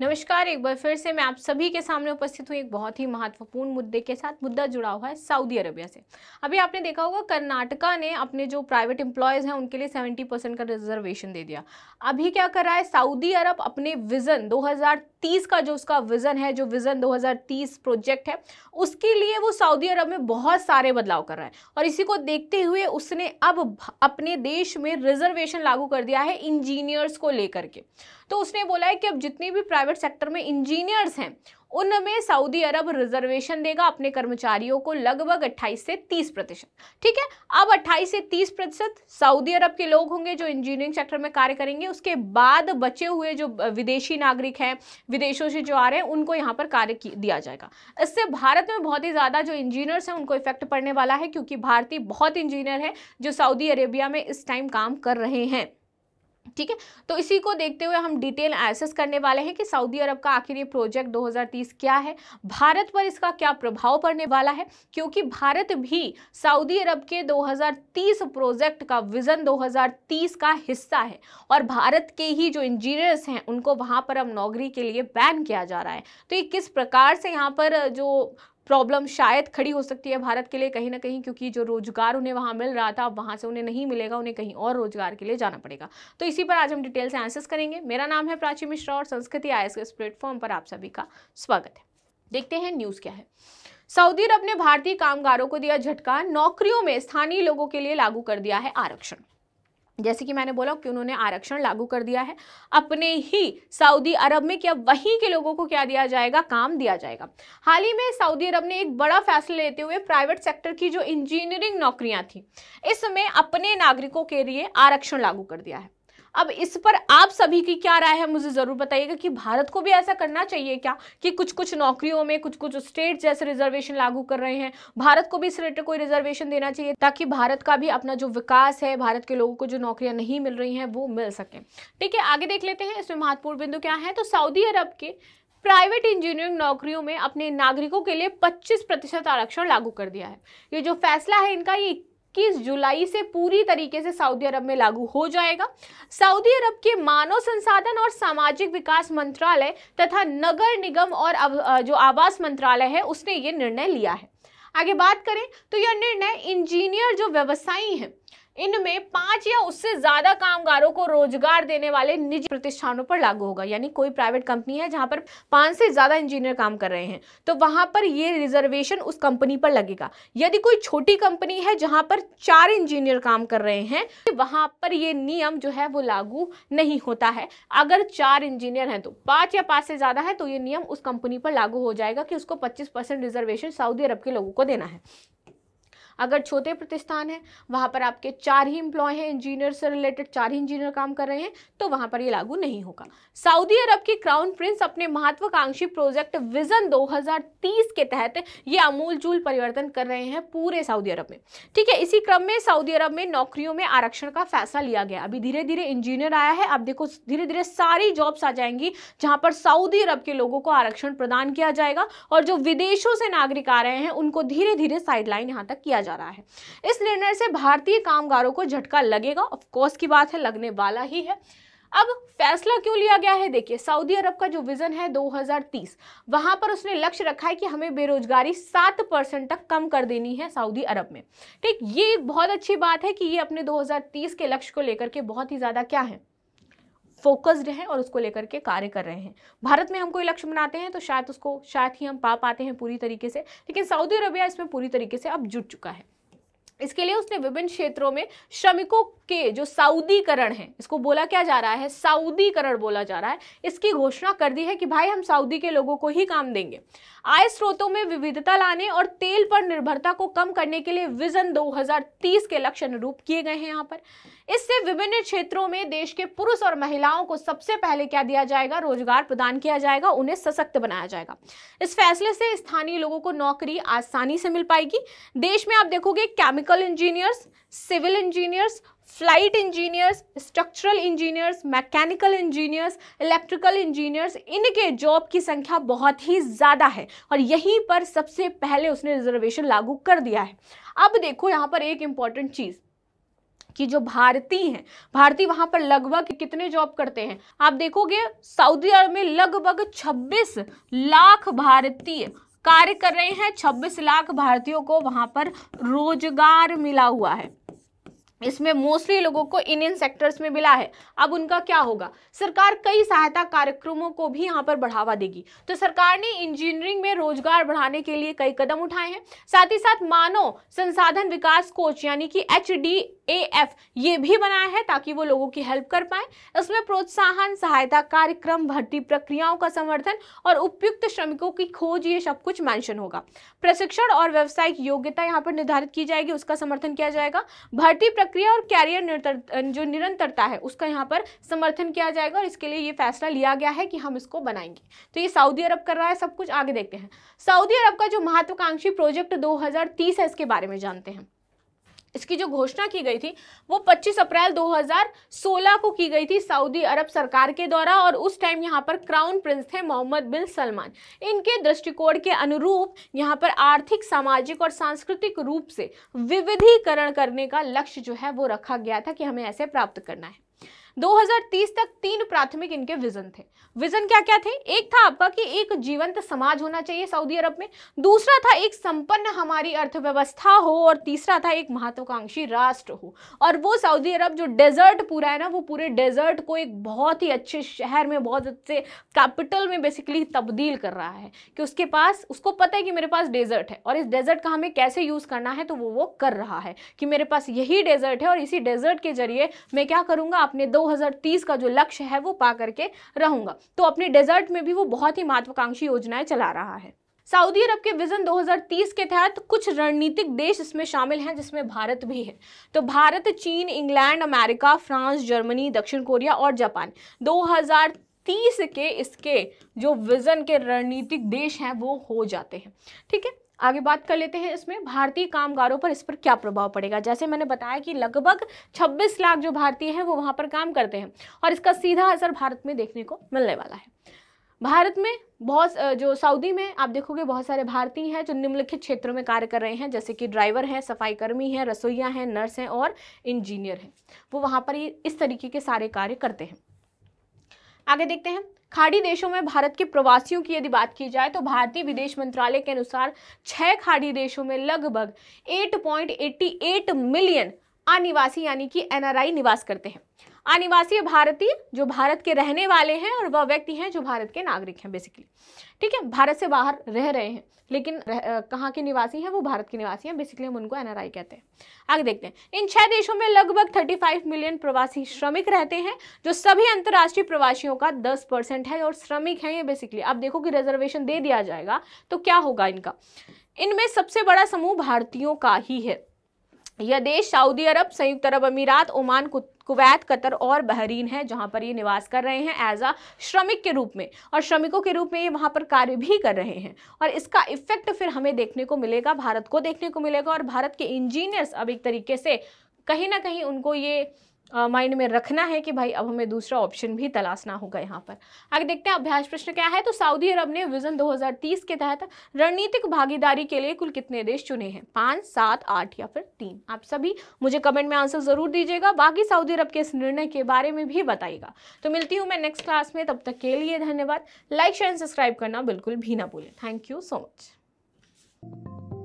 नमस्कार एक बार फिर से मैं आप सभी के सामने उपस्थित हूँ एक बहुत ही महत्वपूर्ण मुद्दे के साथ मुद्दा जुड़ा हुआ है सऊदी अरबिया से अभी आपने देखा होगा कर्नाटका ने अपने जो प्राइवेट एम्प्लॉयज़ हैं उनके लिए 70 परसेंट का रिजर्वेशन दे दिया अभी क्या कर रहा है सऊदी अरब अपने विज़न 2030 का जो उसका विज़न है जो विज़न दो प्रोजेक्ट है उसके लिए वो सऊदी अरब में बहुत सारे बदलाव कर रहा है और इसी को देखते हुए उसने अब अपने देश में रिजर्वेशन लागू कर दिया है इंजीनियर्स को लेकर के तो उसने बोला है कि अब जितनी भी प्राइवेट प्राइवेट सेक्टर में इंजीनियर्स हैं उनमें सऊदी अरब रिजर्वेशन देगा अपने कर्मचारियों को लगभग 28 से 30 प्रतिशत ठीक है अब 28 से 30 प्रतिशत सऊदी अरब के लोग होंगे जो इंजीनियरिंग सेक्टर में कार्य करेंगे उसके बाद बचे हुए जो विदेशी नागरिक हैं विदेशों से जो आ रहे हैं उनको यहाँ पर कार्य दिया जाएगा इससे भारत में बहुत ही ज़्यादा जो इंजीनियर्स हैं उनको इफेक्ट पड़ने वाला है क्योंकि भारतीय बहुत इंजीनियर हैं जो सऊदी अरेबिया में इस टाइम काम कर रहे हैं ठीक है तो इसी को देखते हुए हम डिटेल एसेस करने वाले हैं कि सऊदी अरब का आखिर ये प्रोजेक्ट 2030 क्या है भारत पर इसका क्या प्रभाव पड़ने वाला है क्योंकि भारत भी सऊदी अरब के 2030 प्रोजेक्ट का विज़न 2030 का हिस्सा है और भारत के ही जो इंजीनियर्स हैं उनको वहां पर अब नौकरी के लिए बैन किया जा रहा है तो ये किस प्रकार से यहाँ पर जो प्रॉब्लम शायद खड़ी हो सकती है भारत के लिए कहीं ना कहीं क्योंकि जो रोजगार उन्हें वहाँ मिल रहा था वहाँ से उन्हें नहीं मिलेगा उन्हें कहीं और रोजगार के लिए जाना पड़ेगा तो इसी पर आज हम डिटेल से आंसर्स करेंगे मेरा नाम है प्राची मिश्रा और संस्कृति आई इस प्लेटफॉर्म पर आप सभी का स्वागत है देखते हैं न्यूज़ क्या है सऊदी अरब ने भारतीय कामगारों को दिया झटका नौकरियों में स्थानीय लोगों के लिए लागू कर दिया है आरक्षण जैसे कि मैंने बोला कि उन्होंने आरक्षण लागू कर दिया है अपने ही सऊदी अरब में क्या वहीं के लोगों को क्या दिया जाएगा काम दिया जाएगा हाल ही में सऊदी अरब ने एक बड़ा फैसला लेते हुए प्राइवेट सेक्टर की जो इंजीनियरिंग नौकरियां थी इसमें अपने नागरिकों के लिए आरक्षण लागू कर दिया है अब इस पर आप सभी की क्या राय है मुझे ज़रूर बताइएगा कि भारत को भी ऐसा करना चाहिए क्या कि कुछ कुछ नौकरियों में कुछ कुछ स्टेट जैसे रिजर्वेशन लागू कर रहे हैं भारत को भी इस रिलेटेड कोई रिजर्वेशन देना चाहिए ताकि भारत का भी अपना जो विकास है भारत के लोगों को जो नौकरियां नहीं मिल रही हैं वो मिल सकें ठीक है आगे देख लेते हैं इसमें महत्वपूर्ण बिंदु क्या है तो सऊदी अरब के प्राइवेट इंजीनियरिंग नौकरियों में अपने नागरिकों के लिए 25 प्रतिशत आरक्षण लागू कर दिया है ये जो फैसला है इनका ये 21 जुलाई से पूरी तरीके से सऊदी अरब में लागू हो जाएगा सऊदी अरब के मानव संसाधन और सामाजिक विकास मंत्रालय तथा नगर निगम और जो आवास मंत्रालय है उसने ये निर्णय लिया है आगे बात करें तो यह निर्णय इंजीनियर जो व्यवसायी हैं इनमें पांच या उससे ज्यादा कामगारों को रोजगार देने वाले निजी प्रतिष्ठानों पर लागू होगा यानी कोई प्राइवेट कंपनी है जहां पर पांच से ज्यादा इंजीनियर काम कर रहे हैं तो वहां पर ये रिजर्वेशन उस कंपनी पर लगेगा यदि कोई छोटी कंपनी है जहां पर चार इंजीनियर काम कर रहे हैं तो वहां पर ये नियम जो है वो लागू नहीं होता है अगर चार इंजीनियर हैं तो पांच या पांच से ज्यादा है तो ये नियम उस कंपनी पर लागू हो जाएगा कि उसको पच्चीस रिजर्वेशन सऊदी अरब के लोगों को देना है अगर छोटे प्रतिष्ठान है वहाँ पर आपके चार ही इम्प्लॉय हैं इंजीनियर से रिलेटेड चार ही इंजीनियर काम कर रहे हैं तो वहाँ पर ये लागू नहीं होगा सऊदी अरब की क्राउन प्रिंस अपने महत्वाकांक्षी प्रोजेक्ट विजन 2030 के तहत ये अमूल जूल परिवर्तन कर रहे हैं पूरे सऊदी अरब में ठीक है इसी क्रम में सऊदी अरब में नौकरियों में आरक्षण का फैसला लिया गया अभी धीरे धीरे इंजीनियर आया है अब देखो धीरे धीरे सारी जॉब्स आ जाएंगी जहाँ पर सऊदी अरब के लोगों को आरक्षण प्रदान किया जाएगा और जो विदेशों से नागरिक आ रहे हैं उनको धीरे धीरे साइडलाइन यहाँ तक किया जा रहा है इस निर्णय से भारतीय कामगारों को झटका लगेगा ऑफकोर्स की बात है लगने वाला ही है अब फैसला क्यों लिया गया है देखिए सऊदी अरब का जो विजन है 2030 वहां पर उसने लक्ष्य रखा है कि हमें बेरोजगारी 7 परसेंट तक कम कर देनी है सऊदी अरब में ठीक ये एक बहुत अच्छी बात है कि ये अपने 2030 के लक्ष्य को लेकर के बहुत ही ज़्यादा क्या है फोकस्ड हैं और उसको लेकर के कार्य कर रहे हैं भारत में हम कोई लक्ष्य बनाते हैं तो शायद उसको शायद ही हम पा पाते हैं पूरी तरीके से लेकिन सऊदी अरबिया इसमें पूरी तरीके से अब जुट चुका है इसके लिए उसने विभिन्न क्षेत्रों में श्रमिकों के जो सऊदीकरण है इसको बोला क्या जा रहा है सऊदीकरण बोला जा रहा है इसकी घोषणा कर दी है कि भाई हम सऊदी के लोगों को ही काम देंगे आय स्रोतों में विविधता लाने और तेल पर निर्भरता को कम करने के लिए विजन 2030 के लक्ष्य अनुरूप किए गए हैं यहाँ पर इससे विभिन्न क्षेत्रों में देश के पुरुष और महिलाओं को सबसे पहले क्या दिया जाएगा रोजगार प्रदान किया जाएगा उन्हें सशक्त बनाया जाएगा इस फैसले से स्थानीय लोगों को नौकरी आसानी से मिल पाएगी देश में आप देखोगे chemical engineers civil engineers flight engineers structural engineers mechanical engineers electrical engineers इनके जॉब की संख्या बहुत ही ज़्यादा है और यहीं पर सबसे पहले उसने रिजर्वेशन लागू कर दिया है अब देखो यहाँ पर एक इम्पॉर्टेंट चीज़ कि जो भारतीय हैं भारतीय वहां पर लगभग कितने जॉब करते हैं आप देखोगे सऊदी अरब में लगभग 26 लाख भारतीय कार्य कर रहे हैं 26 लाख भारतीयों को वहां पर रोजगार मिला हुआ है इसमें मोस्टली लोगों को इन इन सेक्टर्स में मिला है अब उनका क्या होगा सरकार कई सहायता कार्यक्रमों को भी यहाँ पर बढ़ावा देगी तो सरकार ने इंजीनियरिंग में रोजगार बढ़ाने के लिए कई कदम उठाए हैं साथ ही साथ मानव संसाधन विकास कोच यानी कि एच डी ए एफ ये भी बनाया है ताकि वो लोगों की हेल्प कर पाए इसमें प्रोत्साहन सहायता कार्यक्रम भर्ती प्रक्रियाओं का समर्थन और उपयुक्त श्रमिकों की खोज ये सब कुछ मैंशन होगा प्रशिक्षण और व्यावसायिक योग्यता यहाँ पर निर्धारित की जाएगी उसका समर्थन किया जाएगा भर्ती प्रक्रिया और कैरियर निरंतर जो निरंतरता है उसका यहाँ पर समर्थन किया जाएगा और इसके लिए ये फैसला लिया गया है कि हम इसको बनाएंगे तो ये सऊदी अरब कर रहा है सब कुछ आगे देखते हैं सऊदी अरब का जो महत्वाकांक्षी प्रोजेक्ट दो है इसके बारे में जानते हैं इसकी जो घोषणा की गई थी वो 25 अप्रैल 2016 को की गई थी सऊदी अरब सरकार के द्वारा और उस टाइम यहाँ पर क्राउन प्रिंस थे मोहम्मद बिन सलमान इनके दृष्टिकोण के अनुरूप यहाँ पर आर्थिक सामाजिक और सांस्कृतिक रूप से विविधीकरण करने का लक्ष्य जो है वो रखा गया था कि हमें ऐसे प्राप्त करना है 2030 तक तीन प्राथमिक इनके विजन थे विजन क्या क्या थे एक था आपका कि एक जीवंत समाज होना चाहिए सऊदी अरब में दूसरा था एक संपन्न हमारी अर्थव्यवस्था हो और तीसरा था एक महत्वाकांक्षी राष्ट्र हो और वो सऊदी अरब जो डेजर्ट पूरा है ना वो पूरे डेजर्ट को एक बहुत ही अच्छे शहर में बहुत अच्छे कैपिटल में बेसिकली तब्दील कर रहा है कि उसके पास उसको पता है कि मेरे पास डेजर्ट है और इस डेजर्ट का हमें कैसे यूज़ करना है तो वो वो कर रहा है कि मेरे पास यही डेजर्ट है और इसी डेजर्ट के जरिए मैं क्या करूँगा अपने दो 2030 का जो लक्ष्य है वो पा करके रहूंगा तो अपने डेजर्ट में भी वो बहुत ही महत्वाकांक्षी योजनाएं चला रहा है सऊदी अरब के विजन 2030 के तहत कुछ रणनीतिक देश इसमें शामिल हैं जिसमें भारत भी है तो भारत चीन इंग्लैंड अमेरिका फ्रांस जर्मनी दक्षिण कोरिया और जापान 2030 के इसके जो विजन के रणनीतिक देश हैं वो हो जाते हैं ठीक है आगे बात कर लेते हैं इसमें भारतीय कामगारों पर इस पर क्या प्रभाव पड़ेगा जैसे मैंने बताया कि लगभग 26 लाख जो भारतीय हैं वो वहाँ पर काम करते हैं और इसका सीधा असर भारत में देखने को मिलने वाला है भारत में बहुत जो सऊदी में आप देखोगे बहुत सारे भारतीय हैं जो निम्नलिखित क्षेत्रों में कार्य कर रहे हैं जैसे कि ड्राइवर हैं सफाईकर्मी हैं रसोइया हैं नर्स हैं और इंजीनियर हैं वो वहाँ पर ही इस तरीके के सारे कार्य करते हैं आगे देखते हैं खाड़ी देशों में भारत के प्रवासियों की यदि बात की जाए तो भारतीय विदेश मंत्रालय के अनुसार छह खाड़ी देशों में लगभग 8.88 मिलियन अनिवासी यानी कि एनआरआई निवास करते हैं अनिवासी भारतीय जो भारत के रहने वाले हैं और वह व्यक्ति हैं जो भारत के नागरिक हैं बेसिकली ठीक है भारत से बाहर रह रहे हैं लेकिन कहाँ के निवासी हैं वो भारत के निवासी हैं बेसिकली हम उनको एनआरआई कहते हैं आगे देखते हैं इन छह देशों में लगभग 35 मिलियन प्रवासी श्रमिक रहते हैं जो सभी अंतर्राष्ट्रीय प्रवासियों का दस परसेंट है और श्रमिक हैं ये बेसिकली आप देखो कि रिजर्वेशन दे दिया जाएगा तो क्या होगा इनका इनमें सबसे बड़ा समूह भारतीयों का ही है यह देश सऊदी अरब संयुक्त अरब अमीरात ओमान कुवैत कतर और बहरीन है जहां पर ये निवास कर रहे हैं एज अ श्रमिक के रूप में और श्रमिकों के रूप में ये वहां पर कार्य भी कर रहे हैं और इसका इफेक्ट फिर हमें देखने को मिलेगा भारत को देखने को मिलेगा और भारत के इंजीनियर्स अब एक तरीके से कहीं ना कहीं उनको ये माइंड में रखना है कि भाई अब हमें दूसरा ऑप्शन भी तलाशना होगा यहाँ पर आगे देखते हैं अभ्यास प्रश्न क्या है तो सऊदी अरब ने विजन 2030 के तहत रणनीतिक भागीदारी के लिए कुल कितने देश चुने हैं पाँच सात आठ या फिर तीन आप सभी मुझे कमेंट में आंसर ज़रूर दीजिएगा बाकी सऊदी अरब के इस निर्णय के बारे में भी बताइएगा तो मिलती हूँ मैं नेक्स्ट क्लास में तब तक के लिए धन्यवाद लाइक शेयर एंड सब्सक्राइब करना बिल्कुल भी ना भूलें थैंक यू सो मच